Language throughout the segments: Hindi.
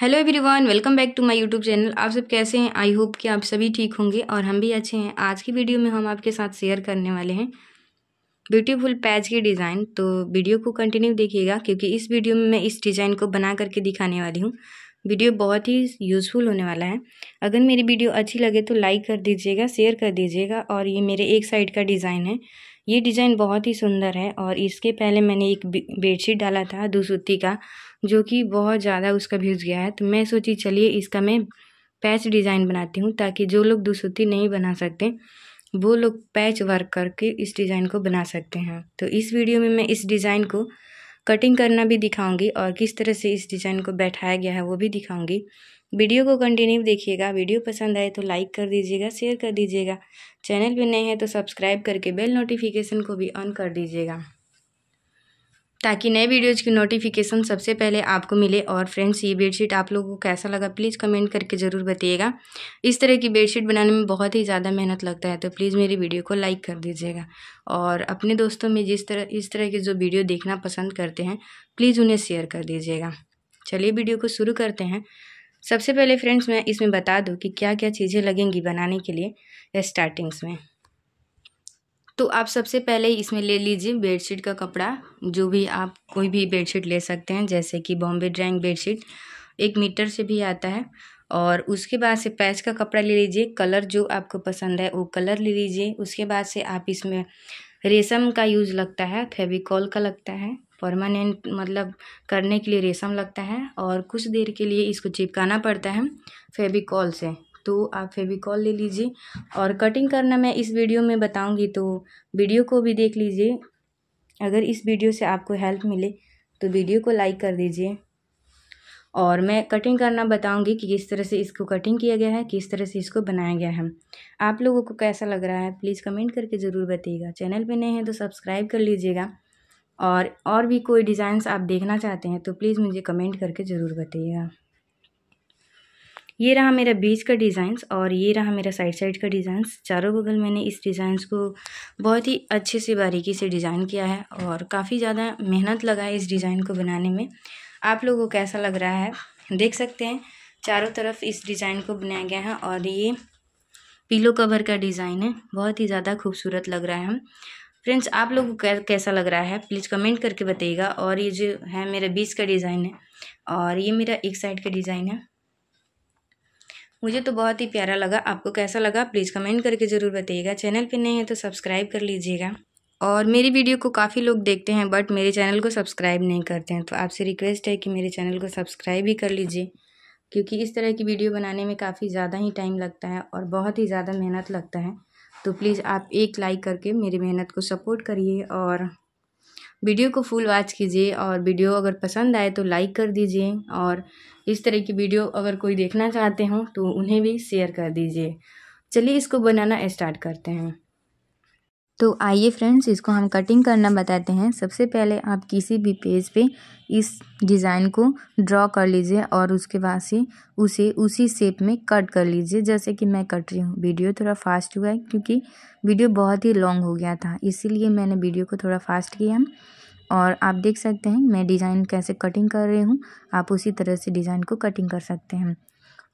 hello everyone welcome back to my YouTube channel आप सब कैसे हैं आई होप कि आप सभी ठीक होंगे और हम भी अच्छे हैं आज की वीडियो में हम आपके साथ शेयर करने वाले हैं ब्यूटीफुल पैच की डिज़ाइन तो वीडियो को कंटिन्यू देखिएगा क्योंकि इस वीडियो में मैं इस डिज़ाइन को बना करके दिखाने वाली हूँ वीडियो बहुत ही यूज़फुल होने वाला है अगर मेरी वीडियो अच्छी लगे तो लाइक कर दीजिएगा शेयर कर दीजिएगा और ये मेरे एक साइड का डिज़ाइन है ये डिज़ाइन बहुत ही सुंदर है और इसके पहले मैंने एक बेडशीट डाला था सूती का जो कि बहुत ज़्यादा उसका व्यूज़ गया है तो मैं सोची चलिए इसका मैं पैच डिज़ाइन बनाती हूँ ताकि जो लोग दुसुत्ती नहीं बना सकते वो लोग पैच वर्क करके इस डिज़ाइन को बना सकते हैं तो इस वीडियो में मैं इस डिज़ाइन को कटिंग करना भी दिखाऊंगी और किस तरह से इस डिज़ाइन को बैठाया गया है वो भी दिखाऊंगी वीडियो को कंटिन्यू देखिएगा वीडियो पसंद आए तो लाइक कर दीजिएगा शेयर कर दीजिएगा चैनल भी नए हैं तो सब्सक्राइब करके बेल नोटिफिकेशन को भी ऑन कर दीजिएगा ताकि नए वीडियोज़ की नोटिफिकेशन सबसे पहले आपको मिले और फ्रेंड्स ये बेडशीट आप लोगों को कैसा लगा प्लीज़ कमेंट करके ज़रूर बताइएगा इस तरह की बेडशीट बनाने में बहुत ही ज़्यादा मेहनत लगता है तो प्लीज़ मेरी वीडियो को लाइक कर दीजिएगा और अपने दोस्तों में जिस तरह इस तरह के जो वीडियो देखना पसंद करते हैं प्लीज़ उन्हें शेयर कर दीजिएगा चलिए वीडियो को शुरू करते हैं सबसे पहले फ्रेंड्स मैं इसमें बता दूँ कि क्या क्या चीज़ें लगेंगी बनाने के लिए स्टार्टिंग्स में तो आप सबसे पहले इसमें ले लीजिए बेडशीट का कपड़ा जो भी आप कोई भी बेडशीट ले सकते हैं जैसे कि बॉम्बे ड्राइंग बेडशीट एक मीटर से भी आता है और उसके बाद से पैच का कपड़ा ले लीजिए कलर जो आपको पसंद है वो कलर ले लीजिए उसके बाद से आप इसमें रेशम का यूज़ लगता है फेविकॉल का लगता है परमानेंट मतलब करने के लिए रेशम लगता है और कुछ देर के लिए इसको चिपकाना पड़ता है फेविकॉल से तो आप फेविकॉल ले लीजिए और कटिंग करना मैं इस वीडियो में बताऊंगी तो वीडियो को भी देख लीजिए अगर इस वीडियो से आपको हेल्प मिले तो वीडियो को लाइक कर दीजिए और मैं कटिंग करना बताऊंगी कि किस तरह से इसको कटिंग किया गया है किस तरह से इसको बनाया गया है आप लोगों को कैसा लग रहा है प्लीज़ कमेंट करके ज़रूर बताइएगा चैनल पर नए हैं तो सब्सक्राइब कर लीजिएगा और और भी कोई डिज़ाइंस आप देखना चाहते हैं तो प्लीज़ मुझे कमेंट करके ज़रूर बताइएगा ये रहा मेरा बीच का डिज़ाइंस और ये रहा मेरा साइड साइड का डिज़ाइंस चारों बगल मैंने इस डिज़ाइंस को बहुत ही अच्छे से बारीकी से डिज़ाइन किया है और काफ़ी ज़्यादा मेहनत लगा है इस डिज़ाइन को बनाने में आप लोगों को कैसा लग रहा है देख सकते हैं चारों तरफ इस डिज़ाइन को बनाया गया है और ये पीलो कवर का डिज़ाइन है बहुत ही ज़्यादा खूबसूरत लग रहा है फ्रेंड्स आप लोगों को कैसा लग रहा है प्लीज़ कमेंट करके बताइएगा और ये जो है मेरा बीच का डिज़ाइन है और ये मेरा एक साइड का डिज़ाइन है मुझे तो बहुत ही प्यारा लगा आपको कैसा लगा प्लीज़ कमेंट करके ज़रूर बताइएगा चैनल पर नहीं है तो सब्सक्राइब कर लीजिएगा और मेरी वीडियो को काफ़ी लोग देखते हैं बट मेरे चैनल को सब्सक्राइब नहीं करते हैं तो आपसे रिक्वेस्ट है कि मेरे चैनल को सब्सक्राइब ही कर लीजिए क्योंकि इस तरह की वीडियो बनाने में काफ़ी ज़्यादा ही टाइम लगता है और बहुत ही ज़्यादा मेहनत लगता है तो प्लीज़ आप एक लाइक करके मेरी मेहनत को सपोर्ट करिए और वीडियो को फुल वॉच कीजिए और वीडियो अगर पसंद आए तो लाइक कर दीजिए और इस तरह की वीडियो अगर कोई देखना चाहते हो तो उन्हें भी शेयर कर दीजिए चलिए इसको बनाना स्टार्ट करते हैं तो आइए फ्रेंड्स इसको हम कटिंग करना बताते हैं सबसे पहले आप किसी भी पेज पे इस डिज़ाइन को ड्रॉ कर लीजिए और उसके बाद से उसे उसी शेप में कट कर लीजिए जैसे कि मैं कट रही हूँ वीडियो थोड़ा फास्ट हुआ है क्योंकि वीडियो बहुत ही लॉन्ग हो गया था इसीलिए मैंने वीडियो को थोड़ा फास्ट किया और आप देख सकते हैं मैं डिज़ाइन कैसे कटिंग कर रही हूँ आप उसी तरह से डिज़ाइन को कटिंग कर सकते हैं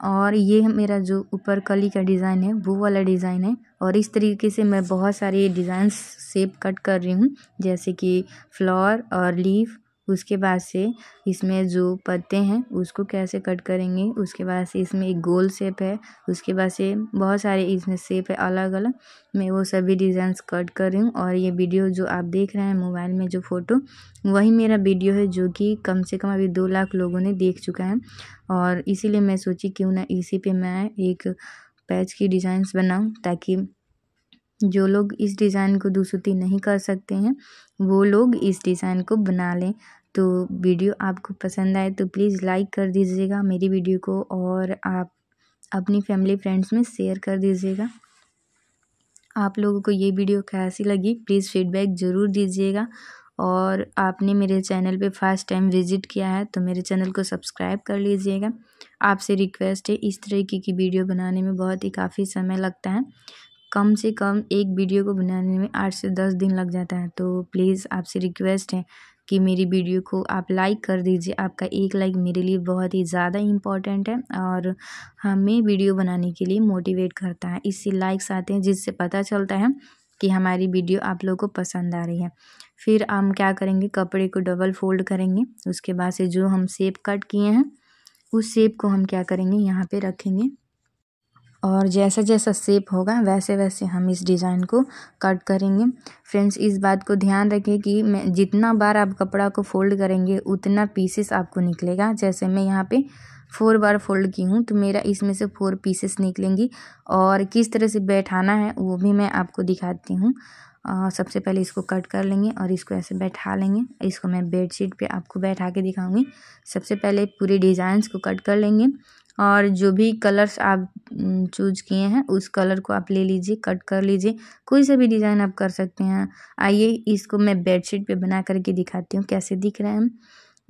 और ये मेरा जो ऊपर कली का डिज़ाइन है वो वाला डिज़ाइन है और इस तरीके से मैं बहुत सारे डिज़ाइन सेप कट कर रही हूँ जैसे कि फ्लावर और लीफ उसके बाद से इसमें जो पत्ते हैं उसको कैसे कट करेंगे उसके बाद से इसमें एक गोल सेप है उसके बाद से बहुत सारे इसमें शेप है अलग अलग मैं वो सभी डिज़ाइंस कट कर रही हूँ और ये वीडियो जो आप देख रहे हैं मोबाइल में जो फ़ोटो वही मेरा वीडियो है जो कि कम से कम अभी दो लाख लोगों ने देख चुका है और इसीलिए मैं सोची क्यों ना इसी पर मैं एक पैच की डिज़ाइंस बनाऊँ ताकि जो लोग इस डिज़ाइन को दुसुती नहीं कर सकते हैं वो लोग इस डिज़ाइन को बना लें तो वीडियो आपको पसंद आए तो प्लीज़ लाइक कर दीजिएगा मेरी वीडियो को और आप अपनी फैमिली फ्रेंड्स में शेयर कर दीजिएगा आप लोगों को ये वीडियो कैसी लगी प्लीज़ फीडबैक ज़रूर दीजिएगा और आपने मेरे चैनल पे फर्स्ट टाइम विज़िट किया है तो मेरे चैनल को सब्सक्राइब कर लीजिएगा आपसे रिक्वेस्ट है इस तरीके की वीडियो बनाने में बहुत ही काफ़ी समय लगता है कम से कम एक वीडियो को बनाने में आठ से दस दिन लग जाता है तो प्लीज़ आपसे रिक्वेस्ट है कि मेरी वीडियो को आप लाइक कर दीजिए आपका एक लाइक मेरे लिए बहुत ही ज़्यादा इम्पॉर्टेंट है और हमें वीडियो बनाने के लिए मोटिवेट करता है इससे लाइक्स आते हैं जिससे पता चलता है कि हमारी वीडियो आप लोगों को पसंद आ रही है फिर हम क्या करेंगे कपड़े को डबल फोल्ड करेंगे उसके बाद से जो हम सेप कट किए हैं उस सेप को हम क्या करेंगे यहाँ पे रखेंगे और जैसा जैसा सेप होगा वैसे वैसे हम इस डिज़ाइन को कट करेंगे फ्रेंड्स इस बात को ध्यान रखें कि मैं जितना बार आप कपड़ा को फोल्ड करेंगे उतना पीसेस आपको निकलेगा जैसे मैं यहाँ पे फोर बार फोल्ड की हूँ तो मेरा इसमें से फोर पीसेस निकलेंगी और किस तरह से बैठाना है वो भी मैं आपको दिखाती हूँ सबसे पहले इसको कट कर लेंगे और इसको ऐसे बैठा लेंगे इसको मैं बेडशीट पे आपको बैठा के दिखाऊंगी सबसे पहले पूरे डिज़ाइंस को कट कर लेंगे और जो भी कलर्स आप चूज किए हैं उस कलर को आप ले लीजिए कट कर लीजिए कोई सा भी डिज़ाइन आप कर सकते हैं आइए इसको मैं बेडशीट पे बना करके दिखाती हूँ कैसे दिख रहे हैं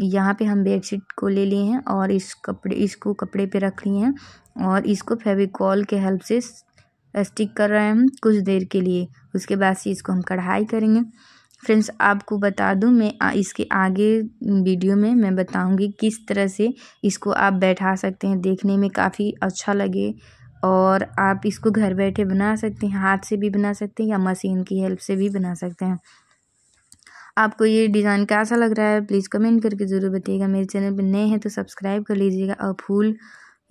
यहाँ पे हम बेडशीट को ले लिए हैं और इस कपड़े इसको कपड़े पे रख लिए हैं और इसको फेविकॉल के हेल्प से स्टिक कर रहे हम कुछ देर के लिए उसके बाद से इसको हम कढ़ाई करेंगे फ्रेंड्स आपको बता दूं मैं इसके आगे वीडियो में मैं बताऊंगी किस तरह से इसको आप बैठा सकते हैं देखने में काफ़ी अच्छा लगे और आप इसको घर बैठे बना सकते हैं हाथ से भी बना सकते हैं या मशीन की हेल्प से भी बना सकते हैं आपको ये डिज़ाइन कैसा लग रहा है प्लीज़ कमेंट करके ज़रूर बताइएगा मेरे चैनल पर नए हैं तो सब्सक्राइब कर लीजिएगा और फूल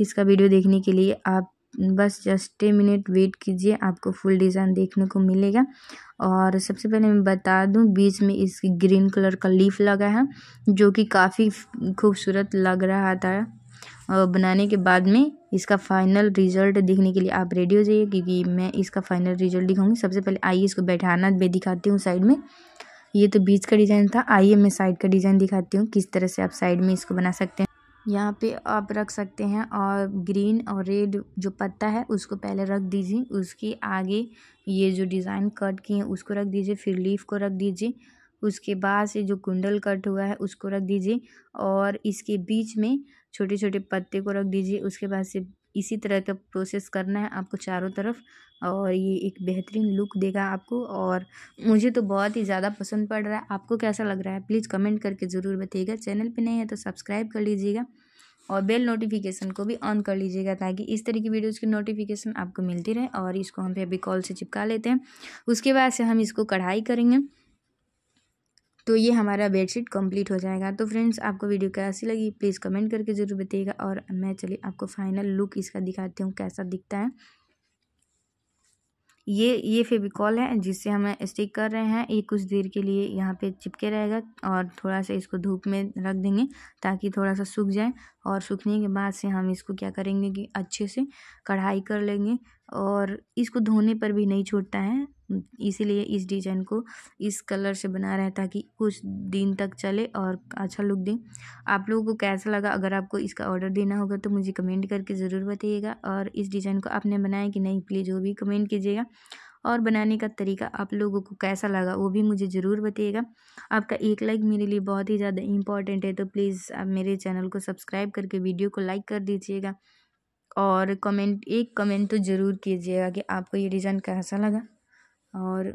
इसका वीडियो देखने के लिए आप बस जस्ट टेन मिनट वेट कीजिए आपको फुल डिज़ाइन देखने को मिलेगा और सबसे पहले मैं बता दूं बीच में इसकी ग्रीन कलर का लीफ लगा है जो कि काफ़ी खूबसूरत लग रहा था और बनाने के बाद में इसका फाइनल रिजल्ट देखने के लिए आप रेडी हो जाइए क्योंकि मैं इसका फाइनल रिजल्ट दिखाऊंगी सबसे पहले आइए इसको बैठाना मैं दिखाती हूँ साइड में ये तो बीच का डिज़ाइन था आइए मैं साइड का डिज़ाइन दिखाती हूँ किस तरह से आप साइड में इसको बना सकते हैं यहाँ पे आप रख सकते हैं और ग्रीन और रेड जो पत्ता है उसको पहले रख दीजिए उसके आगे ये जो डिज़ाइन कट किए हैं उसको रख दीजिए फिर लीफ को रख दीजिए उसके बाद से जो कुंडल कट हुआ है उसको रख दीजिए और इसके बीच में छोटे छोटे पत्ते को रख दीजिए उसके बाद से इसी तरह का प्रोसेस करना है आपको चारों तरफ और ये एक बेहतरीन लुक देगा आपको और मुझे तो बहुत ही ज़्यादा पसंद पड़ रहा है आपको कैसा लग रहा है प्लीज़ कमेंट करके ज़रूर बताइएगा चैनल पे नहीं है तो सब्सक्राइब कर लीजिएगा और बेल नोटिफिकेशन को भी ऑन कर लीजिएगा ताकि इस तरह की वीडियोज़ की नोटिफिकेशन आपको मिलती रहे और इसको हम फेबिकॉल से चिपका लेते हैं उसके बाद से हम इसको कढ़ाई करेंगे तो ये हमारा बेडशीट कंप्लीट हो जाएगा तो फ्रेंड्स आपको वीडियो कैसी लगी प्लीज़ कमेंट करके ज़रूर बताइएगा और मैं चलिए आपको फाइनल लुक इसका दिखाती हूँ कैसा दिखता है ये ये फेविकॉल है जिससे हम स्टिक कर रहे हैं ये कुछ देर के लिए यहाँ पे चिपके रहेगा और थोड़ा सा इसको धूप में रख देंगे ताकि थोड़ा सा सूख जाए और सूखने के बाद से हम इसको क्या करेंगे कि अच्छे से कढ़ाई कर लेंगे और इसको धोने पर भी नहीं छोड़ता है इसीलिए इस डिजाइन को इस कलर से बना रहे हैं ताकि कुछ दिन तक चले और अच्छा लुक दें आप लोगों को कैसा लगा अगर आपको इसका ऑर्डर देना होगा तो मुझे कमेंट करके ज़रूर बताइएगा और इस डिज़ाइन को आपने बनाया कि नहीं प्लीज़ वो भी कमेंट कीजिएगा और बनाने का तरीका आप लोगों को कैसा लगा वो भी मुझे ज़रूर बताइएगा आपका एक लाइक मेरे लिए बहुत ही ज़्यादा इम्पॉर्टेंट है तो प्लीज़ आप मेरे चैनल को सब्सक्राइब करके वीडियो को लाइक कर दीजिएगा और कमेंट एक कमेंट तो ज़रूर कीजिएगा कि आपको ये डिज़ाइन कैसा लगा और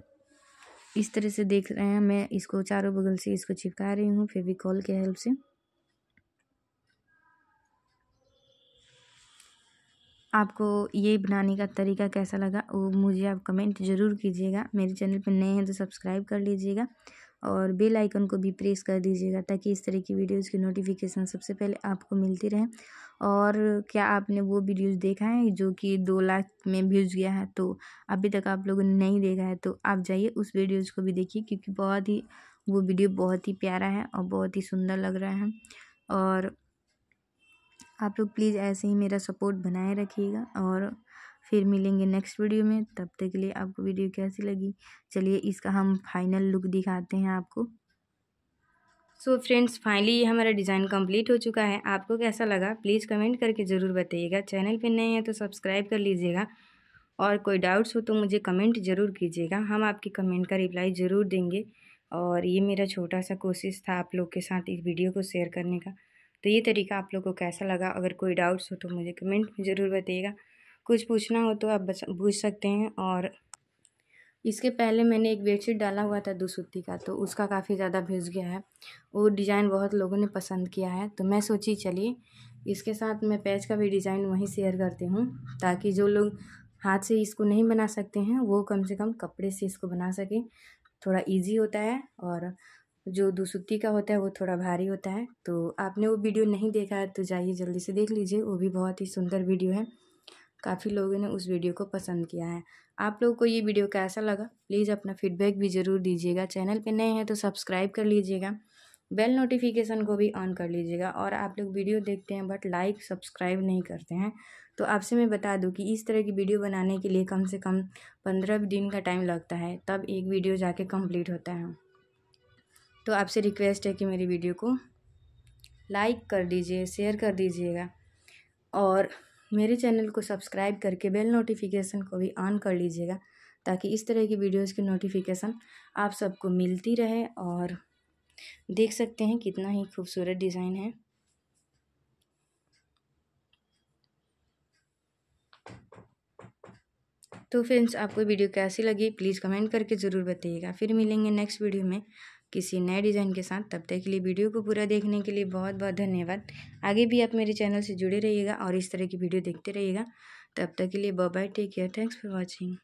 इस तरह से देख रहे हैं मैं इसको चारों बगल से इसको चिपका रही हूँ फेविकॉल के हेल्प से आपको ये बनाने का तरीका कैसा लगा वो मुझे आप कमेंट ज़रूर कीजिएगा मेरे चैनल पर नए हैं तो सब्सक्राइब कर लीजिएगा और बेल आइकन को भी प्रेस कर दीजिएगा ताकि इस तरह की वीडियोज़ की नोटिफिकेशन सबसे पहले आपको मिलती रहे और क्या आपने वो वीडियोज़ देखा है जो कि दो लाख में व्यूज़ गया है तो अभी तक आप लोगों ने नहीं देखा है तो आप जाइए उस वीडियोज़ को भी देखिए क्योंकि बहुत ही वो वीडियो बहुत ही प्यारा है और बहुत ही सुंदर लग रहा है और आप लोग प्लीज़ ऐसे ही मेरा सपोर्ट बनाए रखिएगा और फिर मिलेंगे नेक्स्ट वीडियो में तब तक के लिए आपको वीडियो कैसी लगी चलिए इसका हम फाइनल लुक दिखाते हैं आपको सो फ्रेंड्स फाइनली ये हमारा डिज़ाइन कंप्लीट हो चुका है आपको कैसा लगा प्लीज़ कमेंट करके ज़रूर बताइएगा चैनल पे नए हैं तो सब्सक्राइब कर लीजिएगा और कोई डाउट्स हो तो मुझे कमेंट ज़रूर कीजिएगा हम आपकी कमेंट का रिप्लाई ज़रूर देंगे और ये मेरा छोटा सा कोशिश था आप लोग के साथ इस वीडियो को शेयर करने का तो ये तरीका आप लोग को कैसा लगा अगर कोई डाउट्स हो तो मुझे कमेंट ज़रूर बताइएगा कुछ पूछना हो तो आप पूछ सकते हैं और इसके पहले मैंने एक बेडशीट डाला हुआ था दो सूती का तो उसका काफ़ी ज़्यादा भिज गया है वो डिज़ाइन बहुत लोगों ने पसंद किया है तो मैं सोची चलिए इसके साथ मैं पैच का भी डिज़ाइन वहीं शेयर करती हूँ ताकि जो लोग हाथ से इसको नहीं बना सकते हैं वो कम से कम कपड़े से इसको बना सकें थोड़ा ईजी होता है और जो दुसुत्ती का होता है वो थोड़ा भारी होता है तो आपने वो वीडियो नहीं देखा है तो जाइए जल्दी से देख लीजिए वो भी बहुत ही सुंदर वीडियो है काफ़ी लोगों ने उस वीडियो को पसंद किया है आप लोगों को ये वीडियो कैसा लगा प्लीज़ अपना फीडबैक भी ज़रूर दीजिएगा चैनल पे नए हैं तो सब्सक्राइब कर लीजिएगा बेल नोटिफिकेशन को भी ऑन कर लीजिएगा और आप लोग वीडियो देखते हैं बट लाइक सब्सक्राइब नहीं करते हैं तो आपसे मैं बता दूं कि इस तरह की वीडियो बनाने के लिए कम से कम पंद्रह दिन का टाइम लगता है तब एक वीडियो जाके कंप्लीट होता है तो आपसे रिक्वेस्ट है कि मेरी वीडियो को लाइक कर दीजिए शेयर कर दीजिएगा और मेरे चैनल को सब्सक्राइब करके बेल नोटिफिकेशन को भी ऑन कर लीजिएगा ताकि इस तरह की वीडियोस की नोटिफिकेशन आप सबको मिलती रहे और देख सकते हैं कितना ही खूबसूरत डिज़ाइन है तो फ्रेंड्स आपको वीडियो कैसी लगी प्लीज़ कमेंट करके ज़रूर बताइएगा फिर मिलेंगे नेक्स्ट वीडियो में किसी नए डिज़ाइन के साथ तब तक के लिए वीडियो को पूरा देखने के लिए बहुत बहुत धन्यवाद आगे भी आप मेरे चैनल से जुड़े रहिएगा और इस तरह की वीडियो देखते रहिएगा तब तक के लिए bye take care thanks for watching